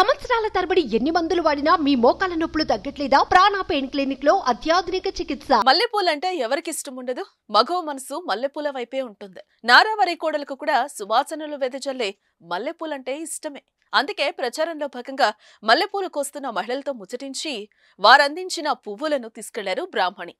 సంవత్సరాల తరబడి ఎన్ని మందులు వాడినా మీ మోకాల నొప్పులు తగ్గట్లేదా ప్రాణ పెయిన్ క్లినిక్ లో అత్యాధునిక చికిత్స మల్లెపూలంటే ఎవరికి ఇష్టం ఉండదు మగవ మనసు మల్లెపూల వైపే ఉంటుంది నారావరి కోడలకు కూడా సువాసనలు వెదజల్లే మల్లెపూలంటే ఇష్టమే అందుకే ప్రచారంలో భాగంగా మల్లెపూలు కోస్తున్న మహిళలతో ముచ్చటించి వారందించిన పువ్వులను తీసుకెళ్లారు బ్రాహ్మణి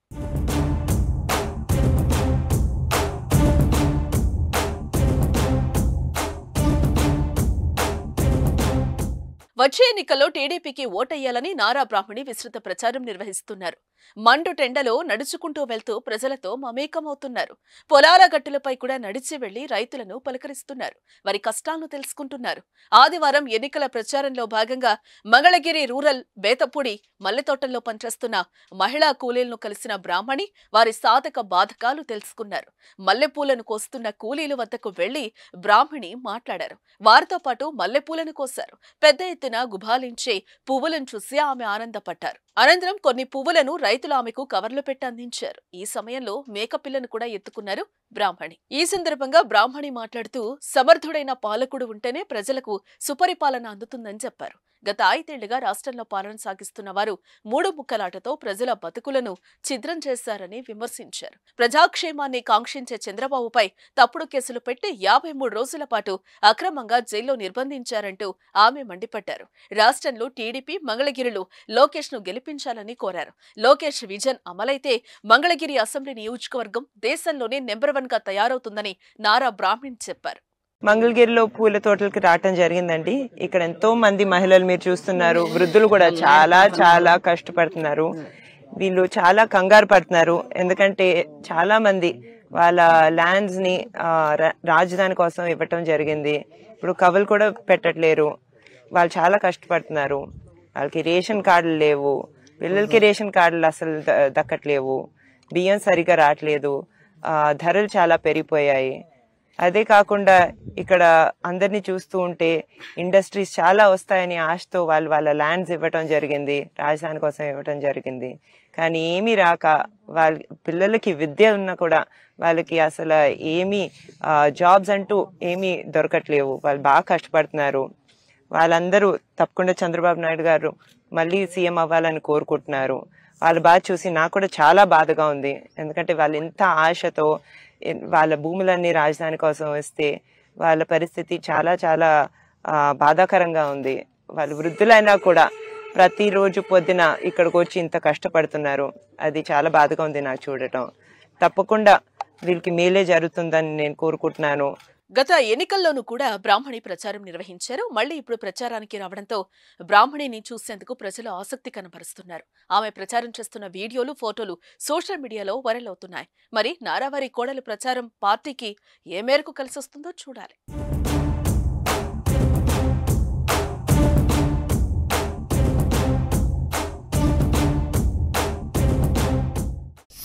వచ్చే ఎన్నికల్లో టీడీపీకి ఓటయ్యాలని నారా బ్రాహ్మణి విస్తృత ప్రచారం నిర్వహిస్తున్నారు మండు టెండలో నడుచుకుంటూ వెళ్తూ ప్రజలతో మమేకమవుతున్నారు పొలాల గట్టులపై కూడా నడిచి వెళ్లి రైతులను పలకరిస్తున్నారు వారి కష్టాలను తెలుసుకుంటున్నారు ఆదివారం ఎన్నికల ప్రచారంలో భాగంగా మంగళగిరి రూరల్ బేతపూడి మల్లెతోటల్లో పనిచేస్తున్న మహిళా కూలీలను కలిసిన బ్రాహ్మణి వారి సాధక బాధకాలు తెలుసుకున్నారు మల్లెపూలను కోస్తున్న కూలీల వద్దకు వెళ్లి బ్రాహ్మణి మాట్లాడారు వారితో పాటు మల్లెపూలను కోశారు పెద్ద ఎత్తున ఆయన గుభాలించే పువ్వులను చూసి ఆమె ఆనందపడ్డారు అనంతరం కొన్ని పువ్వులను రైతులు ఆమెకు కవర్లు పెట్టి అందించారు ఈ సమయంలో మేకపిల్లను కూడా ఎత్తుకున్నారు బ్రాహ్మణి ఈ సందర్భంగా బ్రాహ్మణి మాట్లాడుతూ సమర్థుడైన పాలకుడు ఉంటేనే ప్రజలకు సుపరిపాలన అందుతుందని చెప్పారు గత ఐదేళ్లుగా రాష్ట్రంలో పాలన సాగిస్తున్న వారు మూడు ముక్కలాటతో ప్రజల బతుకులను ఛిద్రం చేశారని విమర్శించారు ప్రజాక్షేమాన్ని కాంక్షించే చంద్రబాబుపై తప్పుడు కేసులు పెట్టి యాభై మూడు రోజుల పాటు అక్రమంగా జైల్లో నిర్బంధించారంటూ ఆమె మండిపడ్డారు రాష్ట్రంలో టీడీపీ మంగళగిరిలో లోకేష్ ను గెలిపించాలని కోరారు లోకేష్ విజన్ అమలైతే మంగళగిరి అసెంబ్లీ నియోజకవర్గం దేశంలోనే నెంబర్ కార్బన్ గా తయారవుతుందని నారా బ్రాహ్మణ్ చెప్పారు మంగళగిరిలో పూల తోటలకు రావటం జరిగిందండి ఇక్కడ ఎంతో మంది మహిళలు మీరు చూస్తున్నారు వృద్ధులు కూడా చాలా చాలా కష్టపడుతున్నారు వీళ్ళు చాలా కంగారు పడుతున్నారు ఎందుకంటే చాలా మంది వాళ్ళ ల్యాండ్స్ ని రాజధాని కోసం ఇవ్వటం జరిగింది ఇప్పుడు కవులు కూడా పెట్టట్లేరు వాళ్ళు చాలా కష్టపడుతున్నారు వాళ్ళకి రేషన్ కార్డులు లేవు పిల్లలకి రేషన్ కార్డులు అసలు దక్కట్లేవు బియ్యం సరిగా రావట్లేదు ధరలు చాలా పెరిగిపోయాయి అదే కాకుండా ఇక్కడ అందరినీ చూస్తూ ఉంటే ఇండస్ట్రీస్ చాలా వస్తాయని ఆశతో వాళ్ళు వాళ్ళ ల్యాండ్స్ ఇవ్వటం జరిగింది రాజధాని కోసం ఇవ్వటం జరిగింది కానీ ఏమీ రాక వాళ్ళ పిల్లలకి విద్య ఉన్నా కూడా వాళ్ళకి అసలు ఏమీ జాబ్స్ అంటూ ఏమీ దొరకట్లేవు వాళ్ళు బాగా కష్టపడుతున్నారు వాళ్ళందరూ తప్పకుండా చంద్రబాబు నాయుడు గారు మళ్ళీ సీఎం అవ్వాలని కోరుకుంటున్నారు వాళ్ళ బాధ చూసి నాకు కూడా చాలా బాధగా ఉంది ఎందుకంటే వాళ్ళు ఇంత ఆశతో వాళ్ళ భూములన్నీ రాజధాని కోసం వస్తే వాళ్ళ పరిస్థితి చాలా చాలా బాధాకరంగా ఉంది వాళ్ళు వృద్ధులైనా కూడా ప్రతిరోజు పొద్దున ఇక్కడికి వచ్చి ఇంత కష్టపడుతున్నారు అది చాలా బాధగా ఉంది నాకు చూడటం తప్పకుండా వీళ్ళకి మేలే జరుగుతుందని నేను కోరుకుంటున్నాను గత ఎన్నికల్లోనూ కూడా బ్రాహ్మణి ప్రచారం నిర్వహించారు మళ్లీ ఇప్పుడు ప్రచారానికి రావడంతో బ్రాహ్మణిని చూసేందుకు ప్రజలు ఆసక్తి కనబరుస్తున్నారు ఆమె ప్రచారం చేస్తున్న వీడియోలు ఫోటోలు సోషల్ మీడియాలో వైరల్ అవుతున్నాయి మరి నారావారి కోడలు ప్రచారం పార్టీకి ఏ మేరకు కలిసొస్తుందో చూడాలి